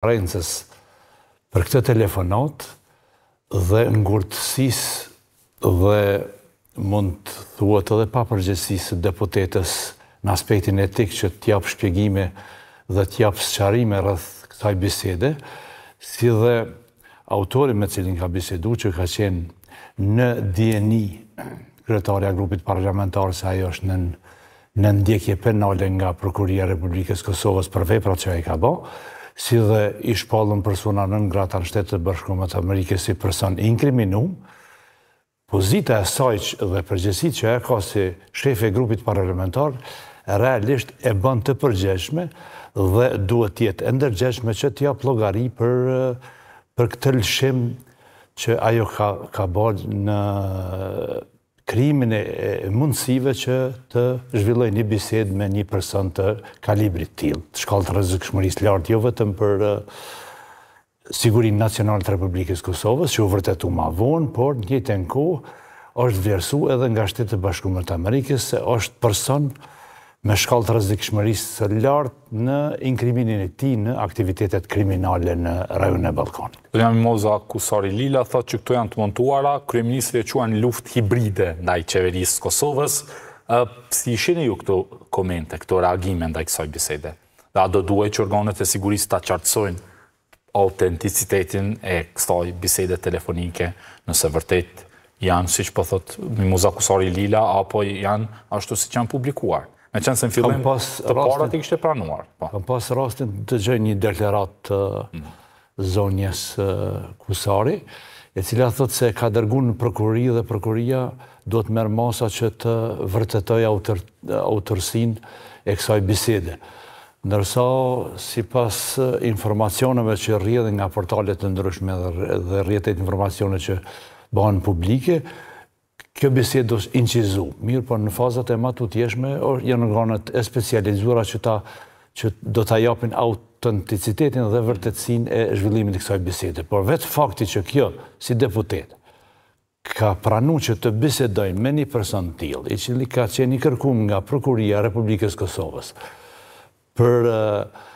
për këtë telefonat dhe ngurtësis dhe mund të thuat edhe pa përgjësis deputetës në aspektin e tikë që t'jap shpjegime dhe t'jap sëqarime rrëth këtaj bisede, si dhe autori me cilin ka bisedu që ka qenë në djeni kretarja grupit parlamentarë se ajo është në në ndjekje penale nga Prokuria Republikës Kosovës për veprat që e ka bo, si dhe i shpallën persona në ngratë anë shtetë të bërshkomet të Amerike si person inkriminum, pozita e sajq dhe përgjësit që e ka si shefe e grupit parlamentar, realisht e ban të përgjeshme dhe duhet tjetë endërgjeshme që tja plogari për për këtë lëshim që ajo ka bërë në krimin e mundësive që të zhvilloj një bised me një person të kalibrit tilë, të shkallë të rëzë këshmëris lartë, jo vetëm për sigurin nacional të Republikës Kosovës, që u vërtetu ma vonë, por një të nko është vjersu edhe nga shtetë të bashkumër të Amerikës, se është person të me shkallë të rëzikëshmërisë së lartë në inkriminin e ti në aktivitetet kriminale në rajun e Balkanit. Dhe jam Moza Kusari Lila, thot që këto janë të montuara, kriminisë e quajnë luft hibride ndaj qeverisë Kosovës. Si ishini ju këto komente, këto reagime ndaj kësaj bisede? Dhe a do duhe që organet e sigurisë të qartësojnë autenticitetin e kësoj bisede telefonike nëse vërtet janë, si që pëthot, po moza Kusari Lila, apo janë ashtu si që janë publikuarë? Në qënë se në fillim të parët i kështë e pranuar. Po. Kam pas rastin të gjënë një deklerat të mm. zonjes kusari, e cila thotë se ka dërgun në prokurri dhe prokurria duhet merë masa që të vërtetoj autërsin e kësaj bisede. Nërsa, si pas informacioneve që rrjedhin nga portalet të ndryshme dhe rrjetet informacione që banë publike, kjo bisedë do shë inqizu, Mirë, por në fazat e matë utjeshme, or, janë nganët e specializuara që, ta, që do të japin autenticitetin dhe vërtetsin e zhvillimit të kësaj bisede. Por vetë fakti që kjo, si deputet, ka pranu që të bisedojnë me një person tjil, i që li ka qeni kërkum nga Prokuria Republikës Kosovës, për eh,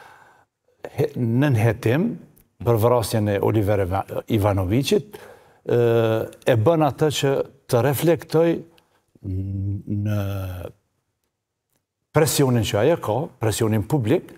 nënhetim hetim, për vrasjen e Oliver Ivanovicit, eh, e bën atë që të reflektoj në presionin që ajo ka, presionin publik,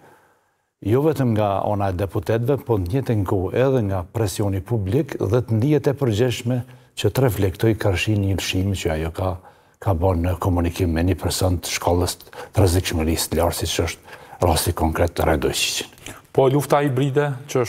ju jo vetëm nga e deputetve, po në njëtë në ku edhe nga presionin publik dhe të njëtë e përgjeshme që të reflektoj kërshin një lëshimi që ajo ka ka bon në komunikim me një përsën të shkollës të rëzikshmëris të lërësit që është rasti konkret të rëndojshqin. Po, lufta hibride që